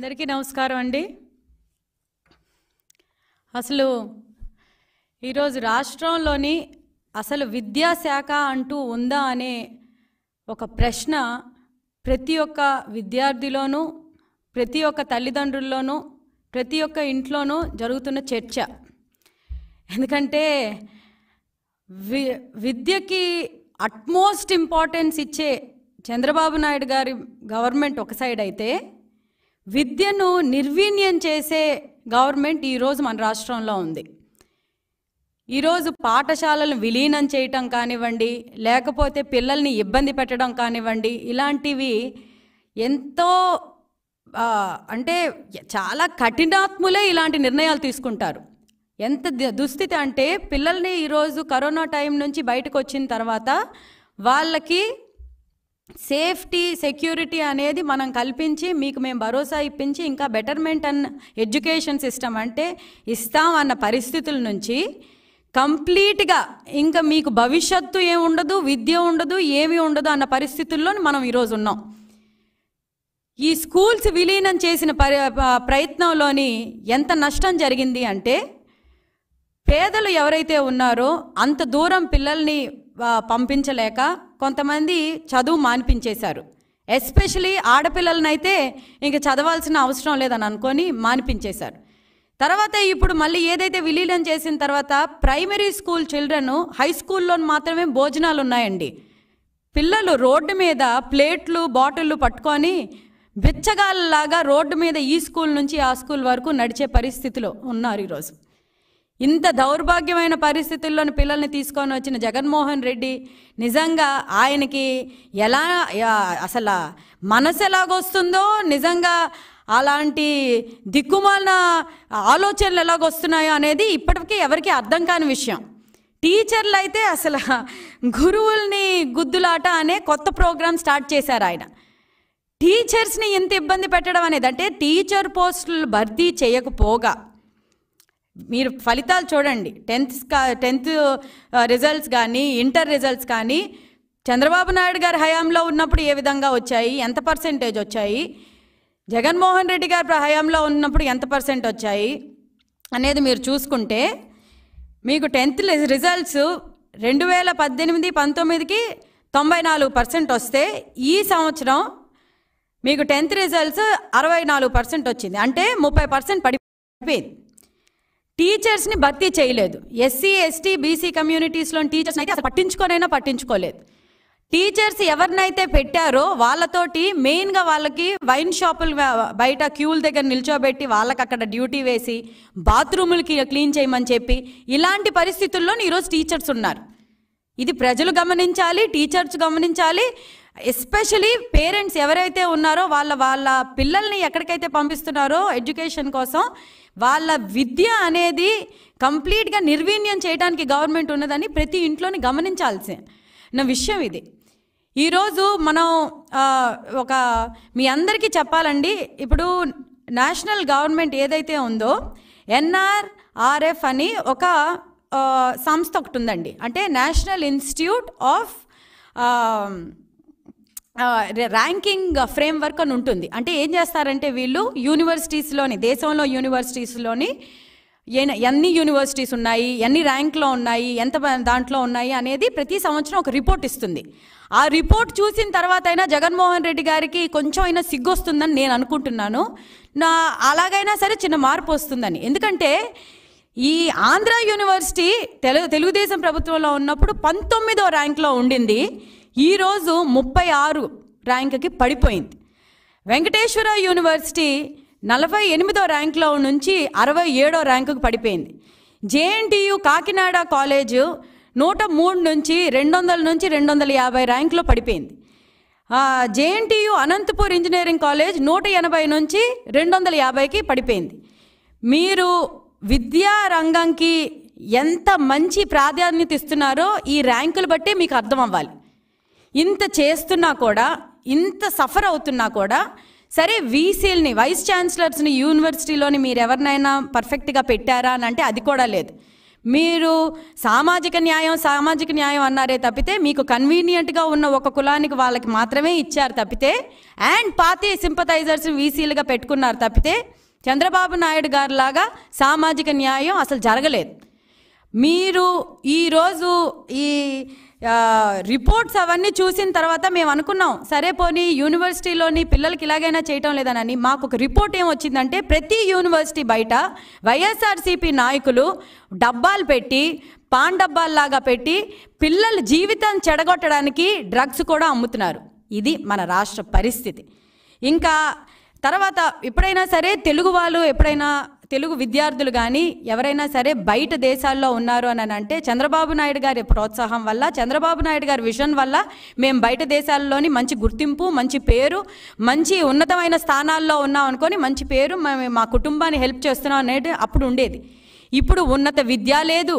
అందరికీ నమస్కారం అండి అసలు ఈరోజు రాష్ట్రంలోని అసలు విద్యాశాఖ అంటూ ఉందా అనే ఒక ప్రశ్న ప్రతి ఒక్క విద్యార్థిలోనూ ప్రతి ఒక్క తల్లిదండ్రుల్లోనూ ప్రతి ఒక్క ఇంట్లోనూ జరుగుతున్న చర్చ ఎందుకంటే వి విద్యకి అట్మోస్ట్ ఇంపార్టెన్స్ ఇచ్చే చంద్రబాబు నాయుడు గారి గవర్నమెంట్ ఒక సైడ్ అయితే విద్యను నిర్వీణ్యం చేసే గవర్నమెంట్ ఈరోజు మన రాష్ట్రంలో ఉంది ఈరోజు పాఠశాలలు విలీనం చేయటం కానివ్వండి లేకపోతే పిల్లల్ని ఇబ్బంది పెట్టడం కానివ్వండి ఇలాంటివి ఎంతో అంటే చాలా కఠినాత్ములే ఇలాంటి నిర్ణయాలు తీసుకుంటారు ఎంత దుస్థితి అంటే పిల్లల్ని ఈరోజు కరోనా టైం నుంచి బయటకు వచ్చిన తర్వాత వాళ్ళకి సేఫ్టీ సెక్యూరిటీ అనేది మనం కల్పించి మీకు మేము భరోసా ఇప్పించి ఇంకా బెటర్మెంట్ అన్న ఎడ్యుకేషన్ సిస్టమ్ అంటే ఇస్తాం అన్న పరిస్థితుల నుంచి కంప్లీట్గా ఇంకా మీకు భవిష్యత్తు ఏమి ఉండదు విద్య ఉండదు ఏమి ఉండదు అన్న పరిస్థితుల్లో మనం ఈరోజు ఉన్నాం ఈ స్కూల్స్ విలీనం చేసిన పరి ప్రయత్నంలోని ఎంత నష్టం జరిగింది అంటే పేదలు ఎవరైతే ఉన్నారో అంత దూరం పిల్లల్ని పంపించలేక కొంతమంది చదువు మానిపించేశారు ఎస్పెషలీ ఆడపిల్లలనైతే ఇంక చదవాల్సిన అవసరం లేదని అనుకొని మానిపించేశారు తర్వాత ఇప్పుడు మళ్ళీ ఏదైతే విలీనం చేసిన తర్వాత ప్రైమరీ స్కూల్ చిల్డ్రన్ హై స్కూల్లో మాత్రమే భోజనాలు ఉన్నాయండి పిల్లలు రోడ్డు మీద ప్లేట్లు బాటిళ్ళు పట్టుకొని బిచ్చగాళ్ళలాగా రోడ్డు మీద ఈ స్కూల్ నుంచి ఆ స్కూల్ వరకు నడిచే పరిస్థితిలో ఉన్నారు ఈరోజు ఇంత దౌర్భాగ్యమైన పరిస్థితుల్లోని పిల్లల్ని తీసుకొని వచ్చిన జగన్మోహన్ రెడ్డి నిజంగా ఆయనకి ఎలా అసలు మనసు ఎలాగొస్తుందో నిజంగా అలాంటి దిక్కుమాలిన ఆలోచనలు ఎలాగొస్తున్నాయో అనేది ఇప్పటికీ ఎవరికి అర్థం కాని విషయం టీచర్లు అయితే అసలు గురువుల్ని గుద్దులాట అనే కొత్త ప్రోగ్రామ్ స్టార్ట్ చేశారు ఆయన టీచర్స్ని ఇంత ఇబ్బంది పెట్టడం అనేది అంటే టీచర్ పోస్టులు భర్తీ చేయకపోగా మీరు ఫలితాలు చూడండి టెన్త్ టెన్త్ రిజల్ట్స్ కానీ ఇంటర్ రిజల్ట్స్ కానీ చంద్రబాబు నాయుడు గారి హయాంలో ఉన్నప్పుడు ఏ విధంగా వచ్చాయి ఎంత పర్సెంటేజ్ వచ్చాయి జగన్మోహన్ రెడ్డి గారి హయాంలో ఉన్నప్పుడు ఎంత పర్సెంట్ వచ్చాయి అనేది మీరు చూసుకుంటే మీకు టెన్త్ రిజల్ట్స్ రెండు వేల పద్దెనిమిది పంతొమ్మిదికి తొంభై నాలుగు పర్సెంట్ వస్తే ఈ సంవత్సరం మీకు టెన్త్ రిజల్ట్స్ అరవై నాలుగు పర్సెంట్ వచ్చింది అంటే ముప్పై పర్సెంట్ పడిపోయింది టీచర్స్ని భర్తీ చేయలేదు ఎస్సీ ఎస్టీ బీసీ కమ్యూనిటీస్లో టీచర్స్ని అయితే అసలు పట్టించుకోనైనా పట్టించుకోలేదు టీచర్స్ ఎవరినైతే పెట్టారో వాళ్ళతోటి మెయిన్గా వాళ్ళకి వైన్ షాపులు బయట క్యూల దగ్గర నిల్చోబెట్టి వాళ్ళకి అక్కడ డ్యూటీ వేసి బాత్రూములకి క్లీన్ చేయమని చెప్పి ఇలాంటి పరిస్థితుల్లో ఈరోజు టీచర్స్ ఉన్నారు ఇది ప్రజలు గమనించాలి టీచర్స్ గమనించాలి ఎస్పెషలీ పేరెంట్స్ ఎవరైతే ఉన్నారో వాళ్ళ వాళ్ళ పిల్లల్ని ఎక్కడికైతే పంపిస్తున్నారో ఎడ్యుకేషన్ కోసం వాళ్ళ విద్య అనేది కంప్లీట్గా నిర్వీణ్యం చేయడానికి గవర్నమెంట్ ఉన్నదని ప్రతి ఇంట్లోని గమనించాల్సి నా విషయం ఇది ఈరోజు మనం ఒక మీ అందరికీ చెప్పాలండి ఇప్పుడు నేషనల్ గవర్నమెంట్ ఏదైతే ఉందో ఎన్ఆర్ఆర్ఎఫ్ అని ఒక సంస్థ ఒకటి ఉందండి అంటే National Institute of Ranking Framework అని ఉంటుంది అంటే ఏం చేస్తారంటే వీళ్ళు యూనివర్సిటీస్లోని దేశంలో యూనివర్సిటీస్లోని ఎన్ని యూనివర్సిటీస్ ఉన్నాయి ఎన్ని ర్యాంక్లో ఉన్నాయి ఎంత దాంట్లో ఉన్నాయి అనేది ప్రతి సంవత్సరం ఒక రిపోర్ట్ ఇస్తుంది ఆ రిపోర్ట్ చూసిన తర్వాత అయినా జగన్మోహన్ రెడ్డి గారికి కొంచెం అయినా సిగ్గొస్తుందని నేను అనుకుంటున్నాను నా అలాగైనా సరే చిన్న మార్పు వస్తుందని ఎందుకంటే ఈ ఆంధ్ర యూనివర్సిటీ తెలు తెలుగుదేశం ప్రభుత్వంలో ఉన్నప్పుడు పంతొమ్మిదో ర్యాంక్లో ఉండింది ఈరోజు ముప్పై ఆరు ర్యాంక్కి పడిపోయింది వెంకటేశ్వర యూనివర్సిటీ నలభై ఎనిమిదో ర్యాంక్లో నుంచి అరవై ఏడో ర్యాంకుకు పడిపోయింది జేఎన్టీయు కాకినాడ కాలేజు నూట మూడు నుంచి రెండు వందల నుంచి రెండు వందల యాభై ర్యాంకులో పడిపోయింది జేఎన్టీయు అనంతపూర్ ఇంజనీరింగ్ కాలేజ్ నూట ఎనభై నుంచి రెండు వందల యాభైకి పడిపోయింది మీరు విద్యా రంగంకి ఎంత మంచి ప్రాధాన్యత ఇస్తున్నారో ఈ ర్యాంకులు బట్టి మీకు అర్థం అవ్వాలి ఇంత చేస్తున్నా కూడా ఇంత సఫర్ అవుతున్నా కూడా సరే వీసీల్ని వైస్ ఛాన్సలర్స్ని యూనివర్సిటీలోని మీరు ఎవరినైనా పర్ఫెక్ట్గా పెట్టారా అని అంటే అది కూడా లేదు మీరు సామాజిక న్యాయం సామాజిక న్యాయం అన్నారే తప్పితే మీకు కన్వీనియంట్గా ఉన్న ఒక కులానికి వాళ్ళకి మాత్రమే ఇచ్చారు తప్పితే అండ్ పార్టీ సింపథైజర్స్ వీసీలుగా పెట్టుకున్నారు తప్పితే చంద్రబాబు నాయుడు గారిలాగా సామాజిక న్యాయం అసలు జరగలేదు మీరు ఈరోజు ఈ రిపోర్ట్స్ అవన్నీ చూసిన తర్వాత మేము అనుకున్నాం సరే పోనీ యూనివర్సిటీలోని పిల్లలకి ఇలాగైనా చేయటం లేదనని మాకు ఒక రిపోర్ట్ ఏమొచ్చిందంటే ప్రతి యూనివర్సిటీ బయట వైఎస్ఆర్సీపీ నాయకులు డబ్బాలు పెట్టి పాన్ డబ్బాల్లాగా పెట్టి పిల్లల జీవితం చెడగొట్టడానికి డ్రగ్స్ కూడా అమ్ముతున్నారు ఇది మన రాష్ట్ర పరిస్థితి ఇంకా తర్వాత ఎప్పుడైనా సరే తెలుగు వాళ్ళు ఎప్పుడైనా తెలుగు విద్యార్థులు కానీ ఎవరైనా సరే బయట దేశాల్లో ఉన్నారు అని అంటే చంద్రబాబు నాయుడు గారి ప్రోత్సాహం వల్ల చంద్రబాబు నాయుడు గారి విజన్ వల్ల మేము బయట దేశాల్లోని మంచి గుర్తింపు మంచి పేరు మంచి ఉన్నతమైన స్థానాల్లో ఉన్నాం అనుకొని మంచి పేరు మేము మా కుటుంబాన్ని హెల్ప్ చేస్తున్నాం అనేది అప్పుడు ఉండేది ఇప్పుడు ఉన్నత విద్య లేదు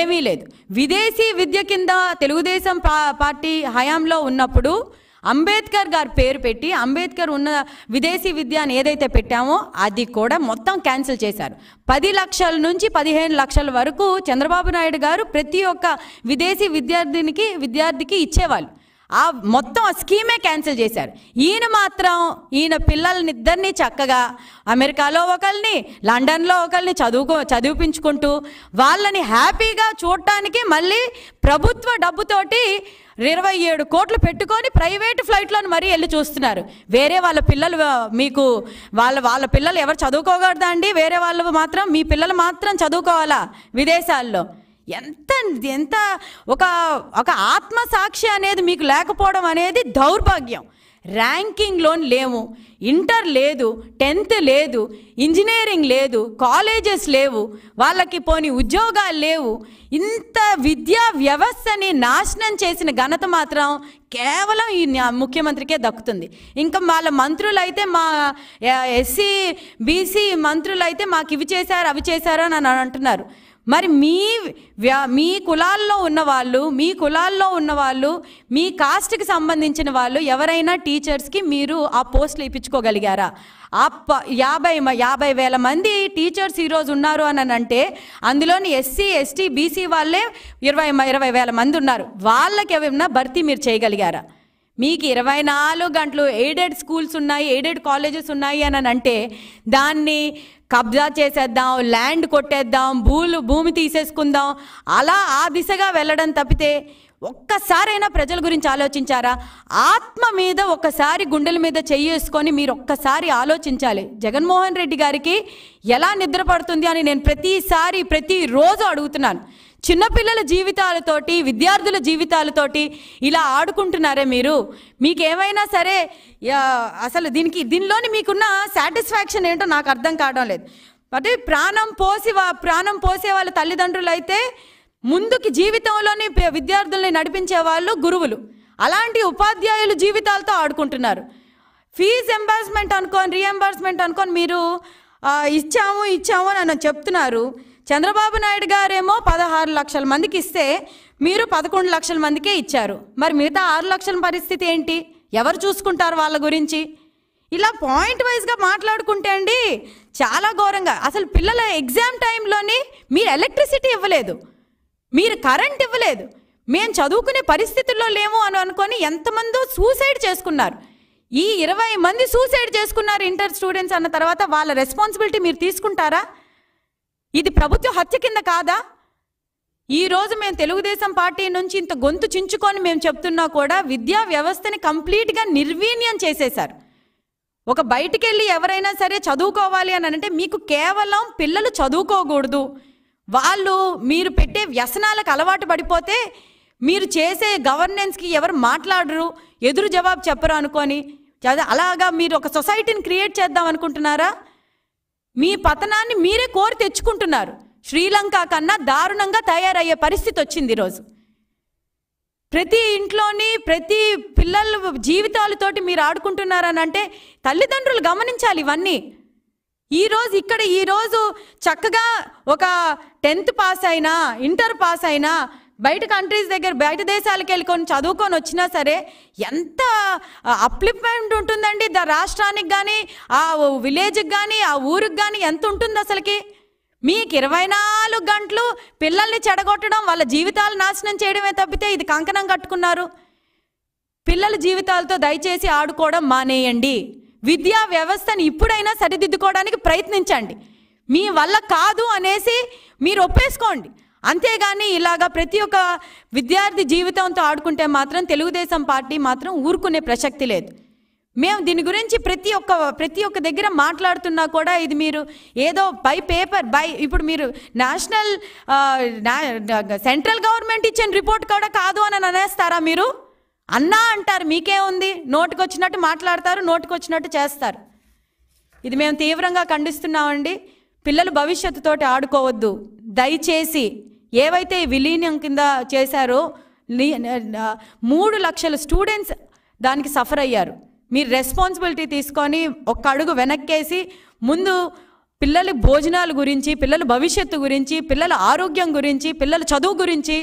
ఏమీ లేదు విదేశీ విద్య కింద తెలుగుదేశం పార్టీ హయాంలో ఉన్నప్పుడు అంబేద్కర్ గారు పేరు పెట్టి అంబేద్కర్ ఉన్న విదేశీ విద్య అని ఏదైతే పెట్టామో అది కూడా మొత్తం క్యాన్సిల్ చేశారు పది లక్షల నుంచి పదిహేను లక్షల వరకు చంద్రబాబు నాయుడు గారు ప్రతి ఒక్క విదేశీ విద్యార్థినికి విద్యార్థికి ఇచ్చేవాళ్ళు ఆ మొత్తం ఆ స్కీమే క్యాన్సిల్ చేశారు ఈయన మాత్రం ఈయన పిల్లలనిద్దరినీ చక్కగా అమెరికాలో ఒకరిని లండన్లో ఒకరిని చదువుకో చదివిపించుకుంటూ వాళ్ళని హ్యాపీగా చూడటానికి మళ్ళీ ప్రభుత్వ డబ్బుతోటి ఇరవై ఏడు కోట్లు పెట్టుకొని ప్రైవేట్ ఫ్లైట్లను మరీ వెళ్ళి చూస్తున్నారు వేరే వాళ్ళ పిల్లలు మీకు వాళ్ళ వాళ్ళ పిల్లలు ఎవరు చదువుకోకూడదండి అండి వేరే వాళ్ళు మాత్రం మీ పిల్లలు మాత్రం చదువుకోవాలా విదేశాల్లో ఎంత ఎంత ఒక ఒక ఆత్మసాక్షి అనేది మీకు లేకపోవడం అనేది దౌర్భాగ్యం ర్యాంకింగ్ లోన్ లేవు ఇంటర్ లేదు టెన్త్ లేదు ఇంజనీరింగ్ లేదు కాలేజెస్ లేవు వాళ్ళకి పోని ఉద్యోగాలు లేవు ఇంత విద్యా వ్యవస్థని నాశనం చేసిన ఘనత మాత్రం కేవలం ఈ ముఖ్యమంత్రికే దక్కుతుంది ఇంకా వాళ్ళ మంత్రులు అయితే మా ఎస్సీ బీసీ మంత్రులు అయితే మాకు ఇవి చేశారు అవి చేశారు అని అంటున్నారు మరి మీ వ్యా మీ కులాల్లో ఉన్నవాళ్ళు మీ కులాల్లో ఉన్నవాళ్ళు మీ కాస్ట్కి సంబంధించిన వాళ్ళు ఎవరైనా టీచర్స్కి మీరు ఆ పోస్టులు ఇప్పించుకోగలిగారా ఆ ప యాభై యాభై వేల మంది టీచర్స్ ఈరోజు ఉన్నారు అని అంటే అందులోని ఎస్సీ ఎస్టీ బీసీ వాళ్ళే ఇరవై ఇరవై వేల మంది ఉన్నారు వాళ్ళకి ఏమైనా భర్తీ మీరు చేయగలిగారా మీకు ఇరవై నాలుగు గంటలు ఎయిడెడ్ స్కూల్స్ ఉన్నాయి ఎయిడెడ్ కాలేజెస్ ఉన్నాయి అని అంటే దాన్ని కబ్జా చేసేద్దాం ల్యాండ్ కొట్టేద్దాం భూలు భూమి తీసేసుకుందాం అలా ఆ దిశగా వెళ్ళడం తప్పితే ఒక్కసారైనా ప్రజల గురించి ఆలోచించారా ఆత్మ మీద ఒక్కసారి గుండెల మీద చెయ్యేసుకొని మీరు ఒక్కసారి ఆలోచించాలి జగన్మోహన్ రెడ్డి గారికి ఎలా నిద్ర పడుతుంది అని నేను ప్రతిసారి ప్రతిరోజు అడుగుతున్నాను చిన్నపిల్లల జీవితాలతోటి విద్యార్థుల జీవితాలతోటి ఇలా ఆడుకుంటున్నారే మీరు మీకేమైనా సరే అసలు దీనికి దీనిలోని మీకున్న సాటిస్ఫాక్షన్ ఏంటో నాకు అర్థం కావడం లేదు అంటే ప్రాణం పోసి ప్రాణం పోసే వాళ్ళ తల్లిదండ్రులు అయితే ముందుకి జీవితంలోని విద్యార్థుల్ని నడిపించే వాళ్ళు గురువులు అలాంటి ఉపాధ్యాయులు జీవితాలతో ఆడుకుంటున్నారు ఫీజ్ ఎంబర్స్మెంట్ అనుకోని రీఎంబార్స్మెంట్ అనుకోని మీరు ఇచ్చాము ఇచ్చాము అని చెప్తున్నారు చంద్రబాబు నాయుడు గారేమో పదహారు లక్షల మందికి ఇస్తే మీరు పదకొండు లక్షల మందికే ఇచ్చారు మరి మిగతా ఆరు లక్షల పరిస్థితి ఏంటి ఎవరు చూసుకుంటారు వాళ్ళ గురించి ఇలా పాయింట్ వైజ్గా మాట్లాడుకుంటే అండి చాలా ఘోరంగా అసలు పిల్లల ఎగ్జామ్ టైంలోని మీరు ఎలక్ట్రిసిటీ ఇవ్వలేదు మీరు కరెంట్ ఇవ్వలేదు మేము చదువుకునే పరిస్థితుల్లో లేము అని అనుకొని ఎంతమందో సూసైడ్ చేసుకున్నారు ఈ ఇరవై మంది సూసైడ్ చేసుకున్నారు ఇంటర్ స్టూడెంట్స్ అన్న తర్వాత వాళ్ళ రెస్పాన్సిబిలిటీ మీరు తీసుకుంటారా ఇది ప్రభుత్వ హత్య కింద కాదా ఈరోజు మేము తెలుగుదేశం పార్టీ నుంచి ఇంత గొంతు చించుకొని మేము చెప్తున్నా కూడా విద్యా వ్యవస్థని కంప్లీట్గా నిర్వీణ్యం చేసేశారు ఒక బయటికి వెళ్ళి ఎవరైనా సరే చదువుకోవాలి అని అంటే మీకు కేవలం పిల్లలు చదువుకోకూడదు వాళ్ళు మీరు పెట్టే వ్యసనాలకు అలవాటు పడిపోతే మీరు చేసే గవర్నెన్స్కి ఎవరు మాట్లాడరు ఎదురు జవాబు చెప్పరు అనుకొని అలాగా మీరు ఒక సొసైటీని క్రియేట్ చేద్దాం అనుకుంటున్నారా మీ పతనాన్ని మీరే కోరి తెచ్చుకుంటున్నారు శ్రీలంక కన్నా దారుణంగా తయారయ్యే పరిస్థితి వచ్చింది ఈరోజు ప్రతి ఇంట్లోని ప్రతి పిల్లల జీవితాలతోటి మీరు ఆడుకుంటున్నారని అంటే తల్లిదండ్రులు గమనించాలి ఇవన్నీ ఈరోజు ఇక్కడ ఈరోజు చక్కగా ఒక టెన్త్ పాస్ అయినా ఇంటర్ పాస్ అయినా బయట కంట్రీస్ దగ్గర బయట దేశాలకు వెళ్ళుకొని చదువుకొని వచ్చినా సరే ఎంత అప్లిప్మెంట్ ఉంటుందండి ద రాష్ట్రానికి కానీ ఆ విలేజ్కి కానీ ఆ ఊరికి కానీ ఎంత ఉంటుంది అసలుకి మీకు ఇరవై నాలుగు గంటలు పిల్లల్ని చెడగొట్టడం వాళ్ళ జీవితాలు నాశనం చేయడమే తప్పితే ఇది కంకణం కట్టుకున్నారు పిల్లల జీవితాలతో దయచేసి ఆడుకోవడం మానేయండి విద్యా వ్యవస్థను ఇప్పుడైనా సరిదిద్దుకోవడానికి ప్రయత్నించండి మీ వల్ల కాదు అనేసి మీరు ఒప్పేసుకోండి అంతేగాని ఇలాగా ప్రతి ఒక్క విద్యార్థి జీవితంతో ఆడుకుంటే మాత్రం తెలుగుదేశం పార్టీ మాత్రం ఊరుకునే ప్రసక్తి లేదు మేము దీని గురించి ప్రతి ఒక్క ప్రతి ఒక్క దగ్గర మాట్లాడుతున్నా కూడా ఇది మీరు ఏదో బై పేపర్ బై ఇప్పుడు మీరు నేషనల్ సెంట్రల్ గవర్నమెంట్ ఇచ్చిన రిపోర్ట్ కూడా కాదు అని అనేస్తారా మీరు అన్నా అంటారు మీకే ఉంది నోటుకొచ్చినట్టు మాట్లాడతారు నోటుకొచ్చినట్టు చేస్తారు ఇది మేము తీవ్రంగా ఖండిస్తున్నామండి పిల్లలు భవిష్యత్తుతోటి ఆడుకోవద్దు దయచేసి ఏవైతే విలీనం కింద చేశారో మూడు లక్షల స్టూడెంట్స్ దానికి సఫర్ అయ్యారు మీరు రెస్పాన్సిబిలిటీ తీసుకొని ఒక్క అడుగు వెనక్కేసి ముందు పిల్లల భోజనాల గురించి పిల్లల భవిష్యత్తు గురించి పిల్లల ఆరోగ్యం గురించి పిల్లల చదువు గురించి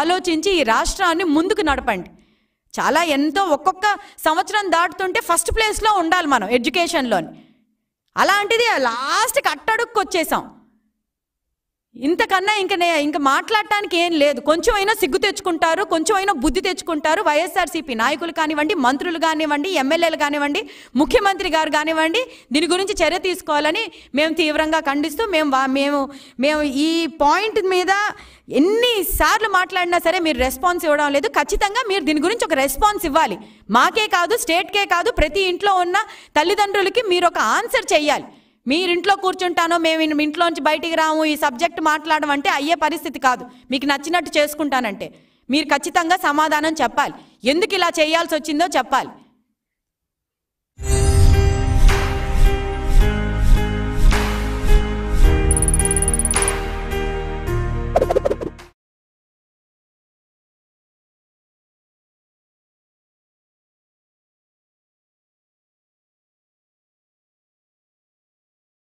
ఆలోచించి ఈ రాష్ట్రాన్ని ముందుకు నడపండి చాలా ఎంతో ఒక్కొక్క సంవత్సరం దాటుతుంటే ఫస్ట్ ప్లేస్లో ఉండాలి మనం ఎడ్యుకేషన్లోని అలాంటిది లాస్ట్కి అట్టడుక్కు వచ్చేసాం ఇంతకన్నా ఇంక ఇంకా మాట్లాడటానికి ఏం లేదు కొంచెం అయినా సిగ్గు తెచ్చుకుంటారు కొంచెం అయినా బుద్ధి తెచ్చుకుంటారు వైఎస్ఆర్సీపీ నాయకులు కానివ్వండి మంత్రులు కానివ్వండి ఎమ్మెల్యేలు కానివ్వండి ముఖ్యమంత్రి గారు కానివ్వండి దీని గురించి చర్య తీసుకోవాలని మేము తీవ్రంగా ఖండిస్తూ మేము మేము మేము ఈ పాయింట్ మీద ఎన్నిసార్లు మాట్లాడినా సరే మీరు రెస్పాన్స్ ఇవ్వడం లేదు ఖచ్చితంగా మీరు దీని గురించి ఒక రెస్పాన్స్ ఇవ్వాలి మాకే కాదు స్టేట్కే కాదు ప్రతి ఇంట్లో ఉన్న తల్లిదండ్రులకి మీరు ఒక ఆన్సర్ చేయాలి మీరింట్లో కూర్చుంటానో మేము ఇంట్లోంచి బయటికి రాము ఈ సబ్జెక్ట్ మాట్లాడమంటే అయ్యే పరిస్థితి కాదు మీకు నచ్చినట్టు చేసుకుంటానంటే మీరు ఖచ్చితంగా సమాధానం చెప్పాలి ఎందుకు ఇలా చేయాల్సి వచ్చిందో చెప్పాలి